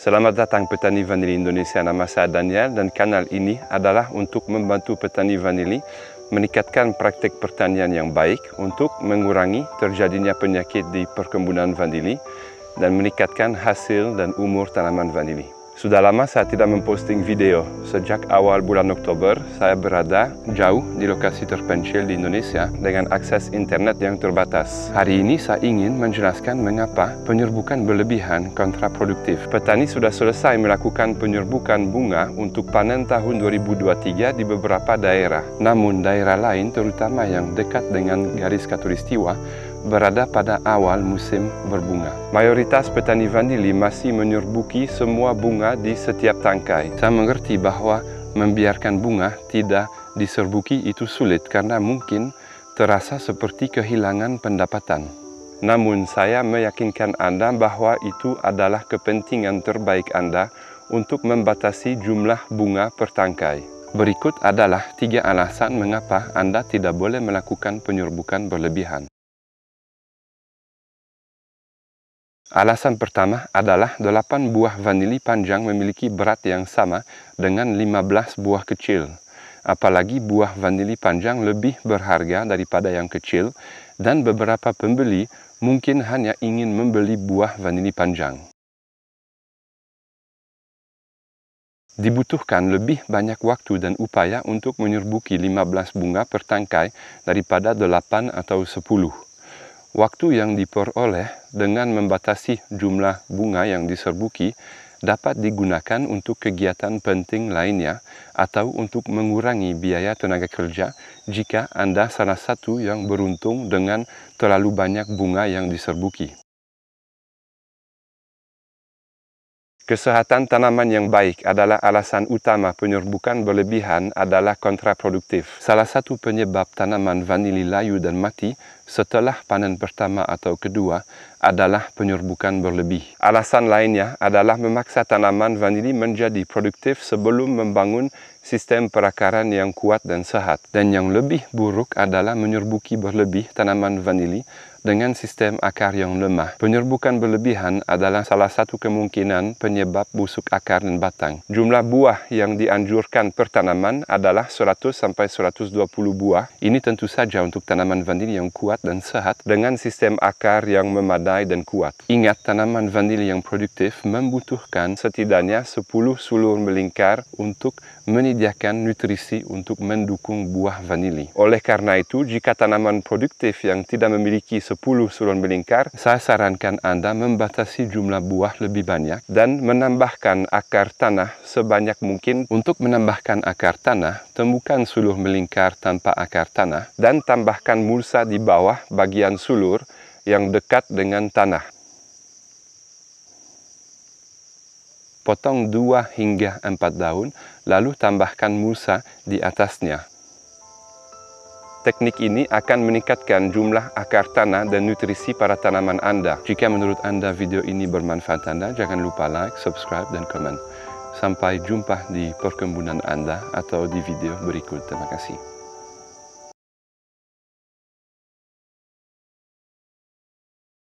Selamat datang petani vanili Indonesia. Nama saya Daniel dan kanal ini adalah untuk membantu petani vanili meningkatkan praktek pertanian yang baik untuk mengurangi terjadinya penyakit di perkebunan vanili dan meningkatkan hasil dan umur tanaman vanili. Sudah lama saya tidak memposting video. Sejak awal bulan Oktober, saya berada jauh di lokasi terpencil di Indonesia dengan akses internet yang terbatas. Hari ini saya ingin menjelaskan mengapa penyerbukan berlebihan kontraproduktif. Petani sudah selesai melakukan penyerbukan bunga untuk panen tahun 2023 di beberapa daerah. Namun daerah lain, terutama yang dekat dengan garis katulistiwa, berada pada awal musim berbunga. Mayoritas petani vanili masih menyerbuki semua bunga di setiap tangkai. Saya mengerti bahwa membiarkan bunga tidak diserbuki itu sulit karena mungkin terasa seperti kehilangan pendapatan. Namun saya meyakinkan Anda bahwa itu adalah kepentingan terbaik Anda untuk membatasi jumlah bunga per tangkai. Berikut adalah tiga alasan mengapa Anda tidak boleh melakukan penyerbukan berlebihan. Alasan pertama adalah 8 buah vanili panjang memiliki berat yang sama dengan 15 buah kecil. Apalagi buah vanili panjang lebih berharga daripada yang kecil dan beberapa pembeli mungkin hanya ingin membeli buah vanili panjang. Dibutuhkan lebih banyak waktu dan upaya untuk menyerbuki 15 bunga per tangkai daripada 8 atau 10 waktu yang diperoleh dengan membatasi jumlah bunga yang diserbuki dapat digunakan untuk kegiatan penting lainnya atau untuk mengurangi biaya tenaga kerja jika Anda salah satu yang beruntung dengan terlalu banyak bunga yang diserbuki. Kesehatan tanaman yang baik adalah alasan utama penyerbukan berlebihan adalah kontraproduktif. Salah satu penyebab tanaman vanili layu dan mati setelah panen pertama atau kedua adalah penyerbukan berlebih. Alasan lainnya adalah memaksa tanaman vanili menjadi produktif sebelum membangun sistem perakaran yang kuat dan sehat. Dan yang lebih buruk adalah menyerbuki berlebih tanaman vanili dengan sistem akar yang lemah. Penyerbukan berlebihan adalah salah satu kemungkinan penyebab busuk akar dan batang. Jumlah buah yang dianjurkan per tanaman adalah 100 sampai 120 buah. Ini tentu saja untuk tanaman vanili yang kuat dan sehat dengan sistem akar yang memadai dan kuat. Ingat, tanaman vanili yang produktif membutuhkan setidaknya 10 sulur melingkar untuk menyediakan nutrisi untuk mendukung buah vanili. Oleh karena itu, jika tanaman produktif yang tidak memiliki 10 sebelum melingkar, saya sarankan Anda membatasi jumlah buah lebih banyak dan menambahkan akar tanah sebanyak mungkin. Untuk menambahkan akar tanah, temukan sulur melingkar tanpa akar tanah dan tambahkan mulsa di bawah bagian sulur yang dekat dengan tanah. Potong 2 hingga 4 daun, lalu tambahkan mulsa di atasnya. Teknik ini akan meningkatkan jumlah akar tanah dan nutrisi para tanaman Anda. Jika menurut Anda video ini bermanfaat Anda, jangan lupa like, subscribe, dan komen. Sampai jumpa di perkembunan Anda atau di video berikut. Terima kasih.